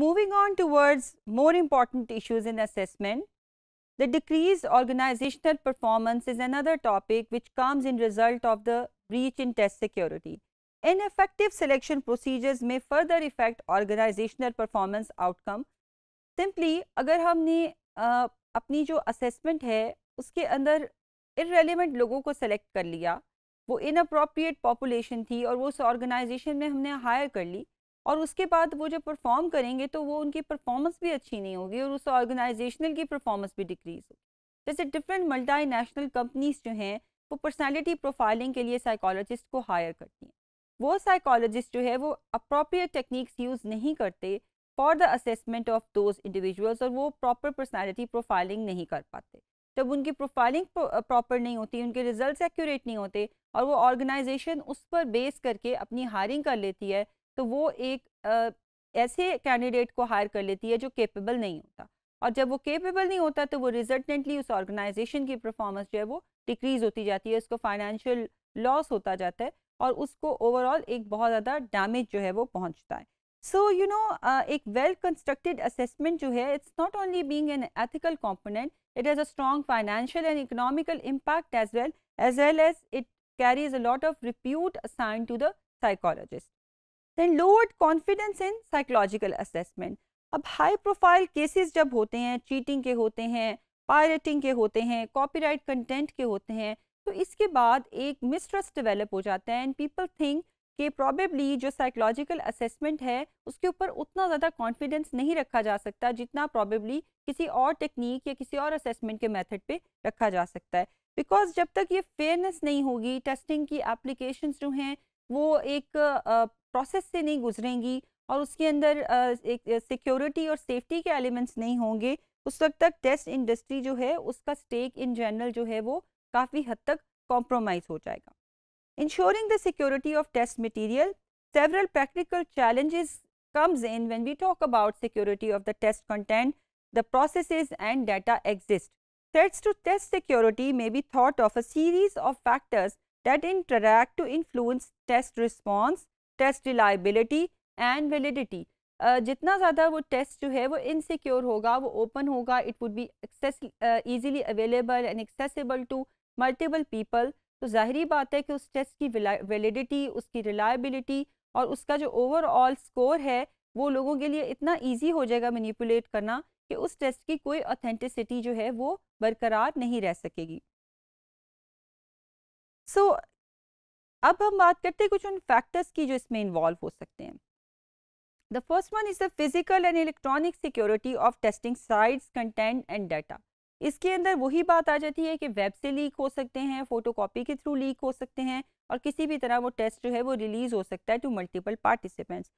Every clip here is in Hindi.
Moving on towards more important issues in assessment, the decreased organizational performance is another topic which comes in result of the breach in test security. Ineffective selection procedures may further affect organizational performance outcome. Simply, अगर हमने uh, अपनी जो assessment है उसके अंदर irrelevant लोगों को select कर लिया वो inappropriate population थी और वो उस organization में हमने hire कर ली और उसके बाद वो जब परफॉर्म करेंगे तो वो उनकी परफॉर्मेंस भी अच्छी नहीं होगी और उस ऑर्गेनाइजेशनल की परफॉर्मेंस भी डिक्रीज होगी जैसे डिफरेंट मल्टी नेशनल कंपनीज जो हैं वो पर्सनैलिटी प्रोफाइलिंग के लिए साइकोलॉजिस्ट को हायर करती हैं वो साइकोलॉजिस्ट जो है वो अप्रोप्रियट टेक्निक्स यूज़ नहीं करते for the assessment of those individuals और वो प्रॉपर पर्सनैलिटी प्रोफाइलिंग नहीं कर पाते जब उनकी प्रोफाइलिंग प्रॉपर नहीं होती उनके रिजल्ट एक्यूरेट नहीं होते और वो ऑर्गेनाइजेशन उस पर बेस करके अपनी हायरिंग कर लेती है तो वो एक आ, ऐसे कैंडिडेट को हायर कर लेती है जो केपेबल नहीं होता और जब वो केपेबल नहीं होता तो वो रिजल्टेंटली उस ऑर्गेनाइजेशन की परफॉर्मेंस जो है वो डिक्रीज होती जाती है उसको फाइनेंशियल लॉस होता जाता है और उसको ओवरऑल एक बहुत ज़्यादा डैमेज जो है वो पहुंचता है सो यू नो एक वेल कंस्ट्रक्टेड असेसमेंट जो है it's not only being an ethical component it has a strong financial and economical impact as well as well as it carries a lot of repute assign to the psychologist then lowered confidence in psychological assessment अब हाई प्रोफाइल केसेस जब होते हैं चीटिंग के होते हैं पायरेटिंग के होते हैं कॉपीराइट कंटेंट के होते हैं तो इसके बाद एक मिसट्रस्ट डेवलप हो जाता है एंड पीपल थिंक कि प्रॉबेबली जो साइकोलॉजिकल असेसमेंट है उसके ऊपर उतना ज़्यादा कॉन्फिडेंस नहीं रखा जा सकता जितना प्रॉबेबली किसी और टेक्निक या किसी और असेसमेंट के मेथड पे रखा जा सकता है बिकॉज जब तक ये फेयरनेस नहीं होगी टेस्टिंग की एप्लीकेशन जो हैं वो एक प्रोसेस से नहीं गुजरेंगी और उसके अंदर एक सिक्योरिटी और सेफ्टी के एलिमेंट्स नहीं होंगे उस वक्त तक टेस्ट इंडस्ट्री जो है उसका स्टेक इन जनरल जो है वो काफ़ी हद तक कॉम्प्रोमाइज हो जाएगा ensuring the security of test material several practical challenges comes in when we talk about security of the test content the process and data exist threats to test security may be thought of a series of factors that in to influence test response test reliability and validity जितना ज़्यादा वो टेस्ट जो है वो इनसिक्योर होगा वो ओपन होगा it would be access easily available and accessible to multiple people तो ज़ाहरी बात है कि उस टेस्ट की वेलिडिटी उसकी रिलायबिलिटी और उसका जो ओवरऑल स्कोर है वो लोगों के लिए इतना ईजी हो जाएगा मैनिपुलेट करना कि उस टेस्ट की कोई ऑथेंटिसिटी जो है वो बरकरार नहीं रह सकेगी सो so, अब हम बात करते हैं कुछ उन फैक्टर्स की जो इसमें इन्वॉल्व हो सकते हैं the first one is the physical and electronic security of testing sites content and data इसके अंदर वही बात आ जाती है कि वेब से लीक हो सकते हैं फोटो कॉपी के थ्रू लीक हो सकते हैं और किसी भी तरह वो टेस्ट जो है वो रिलीज़ हो सकता है to multiple participants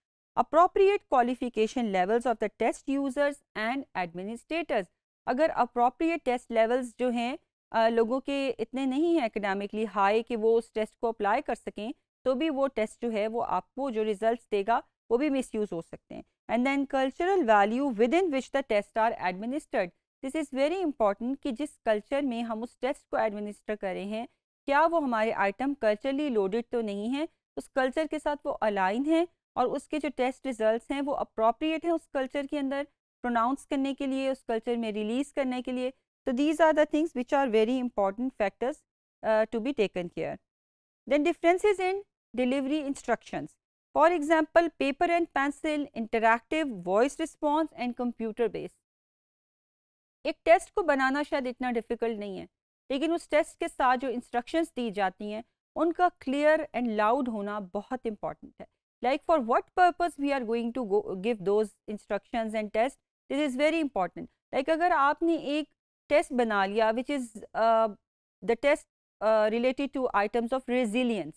appropriate qualification levels of the test users and administrators अगर अप्रोप्रिएट टेस्ट लेवल्स जो हैं लोगों के इतने नहीं हैं एकेडमिकली हाई कि वो उस टेस्ट को अप्लाई कर सकें तो भी वो टेस्ट जो है वो आपको जो रिजल्ट्स देगा वो भी मिसयूज हो सकते हैं and then cultural value within which the test are administered this is very important कि जिस कल्चर में हम उस टेस्ट को एडमिनिस्टर कर रहे हैं क्या वो हमारे आइटम कल्चरली लोडेड तो नहीं है उस कल्चर के साथ वो अलाइन है और उसके जो टेस्ट रिजल्ट हैं वो अप्रोप्रिएट हैं उस कल्चर के अंदर प्रोनाउंस करने के लिए उस कल्चर में रिलीज़ करने के लिए So, these are the things which are very important factors uh, to be taken care. Then differences in delivery instructions. For example, paper and pencil, interactive, voice response and computer based. एक टेस्ट को बनाना शायद इतना डिफ़िकल्ट नहीं है लेकिन उस टेस्ट के साथ जो इंस्ट्रक्शंस दी जाती हैं उनका क्लियर एंड लाउड होना बहुत इंपॉर्टेंट है like for what purpose we are going to give those instructions and test this is very important like अगर आपने एक test बना which is uh, the test uh, related to items of resilience.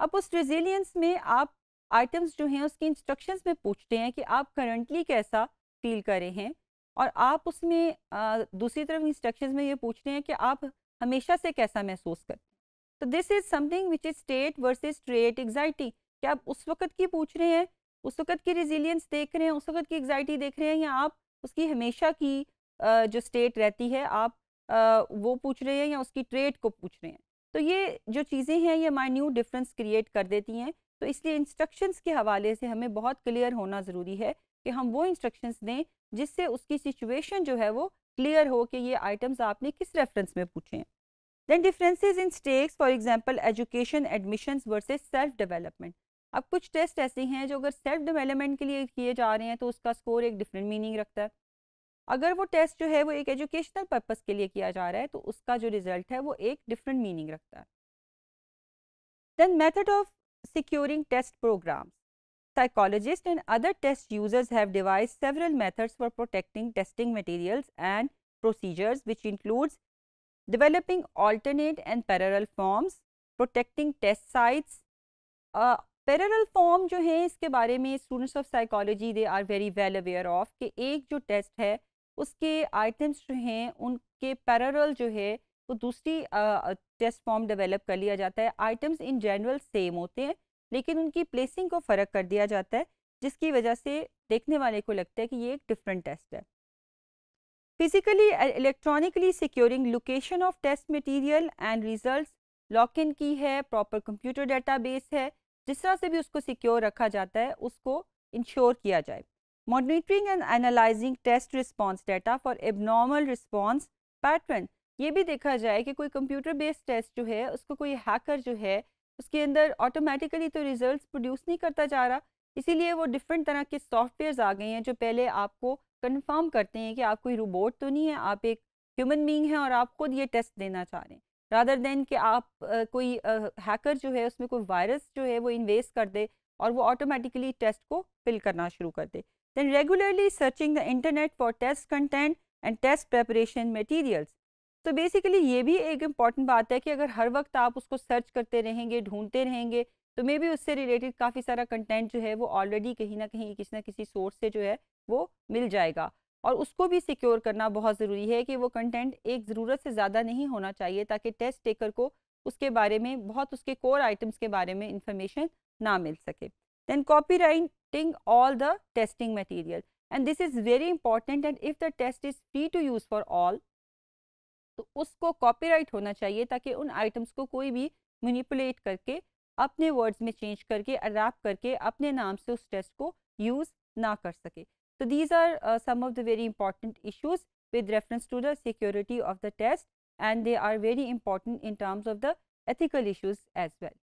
अब उस resilience में आप items जो हैं उसकी instructions में पूछते हैं कि आप currently कैसा feel कर रहे हैं और आप उसमें uh, दूसरी तरफ इंस्ट्रक्शन में ये पूछ रहे हैं कि आप हमेशा से कैसा महसूस करते हैं तो this is something which is state versus trait anxiety क्या आप उस वक्त की पूछ रहे हैं उस वक्त की रिजिलियंस देख रहे हैं उस वक्त की एग्जाइटी देख रहे हैं या आप उसकी हमेशा की जो स्टेट रहती है आप वो पूछ रहे हैं या उसकी ट्रेड को पूछ रहे हैं तो ये जो चीज़ें हैं ये माइन्यू डिफरेंस क्रिएट कर देती हैं तो इसलिए इंस्ट्रक्शंस के हवाले से हमें बहुत क्लियर होना ज़रूरी है कि हम वो इंस्ट्रक्शंस दें जिससे उसकी सिचुएशन जो है वो क्लियर हो कि ये आइटम्स आपने किस रेफरेंस में पूछे हैं then differences in stakes for example education admissions versus self development अब कुछ टेस्ट ऐसे हैं जो अगर सेल्फ डिवेलपमेंट के लिए किए जा रहे हैं तो उसका स्कोर एक डिफरेंट मीनिंग रखता है अगर वो टेस्ट जो है वो एक एजुकेशनल पर्पस के लिए किया जा रहा है तो उसका जो रिजल्ट है वो एक डिफरेंट मीनिंग रखता है then method of securing test program psychologist and other test users have devise several methods for protecting testing materials and procedures which includes developing alternate and parallel forms protecting test sites parallel form जो है इसके बारे में students of psychology they are very well aware of कि एक जो टेस्ट है उसके आइटम्स जो हैं उनके पैरल जो है वो दूसरी टेस्ट फॉर्म डेवलप कर लिया जाता है आइटम्स इन जनरल सेम होते हैं लेकिन उनकी प्लेसिंग को फ़र्क कर दिया जाता है जिसकी वजह से देखने वाले को लगता है कि ये एक डिफरेंट टेस्ट है physically electronically securing location of test material and results lock in की है प्रॉपर कंप्यूटर डेटाबेस है जिस तरह से भी उसको सिक्योर रखा जाता है उसको इंश्योर किया जाए monitoring and analysing test response data for abnormal response pattern ये भी देखा जाए कि कोई कंप्यूटर बेस्ड टेस्ट जो है उसको कोई हैकर जो है उसके अंदर ऑटोमेटिकली तो रिजल्ट प्रोड्यूस नहीं करता जा रहा इसीलिए वो डिफरेंट तरह के सॉफ्टवेयर्स आ गए हैं जो पहले आपको कन्फर्म करते हैं कि आप कोई रोबोट तो नहीं है आप एक ह्यूमन बींग हैं और आप खुद ये टेस्ट देना चाह रहे हैं रादर देन कि आप आ, कोई हैकर जो है उसमें कोई वायरस जो है वो इन्वेस्ट कर दे और वो ऑटोमेटिकली टेस्ट को फिल करना शुरू कर दे then regularly searching the internet for test content and test preparation materials. तो बेसिकली ये भी एक इम्पॉर्टेंट बात है कि अगर हर वक्त आप उसको सर्च करते रहेंगे ढूंढते रहेंगे तो मे भी उससे रिलेटेड काफ़ी सारा कंटेंट जो है वो ऑलरेडी कहीं ना कहीं किसी ना किसी सोर्स से जो है वो मिल जाएगा और उसको भी सिक्योर करना बहुत ज़रूरी है कि वो कंटेंट एक ज़रूरत से ज़्यादा नहीं होना चाहिए ताकि टेस्ट टेकर को उसके बारे में बहुत उसके कोर आइटम्स के बारे में इंफॉर्मेशन ना मिल सके Then copywriting all the testing material and this is very important and if the test is free to use for all so usko copyright होना चाहिए ताकि उन items को कोई भी manipulate करके अपने words में change करके अडेप्ट करके अपने नाम से उस test को use ना कर सके So these are uh, some of the very important issues with reference to the security of the test and they are very important in terms of the ethical issues as well.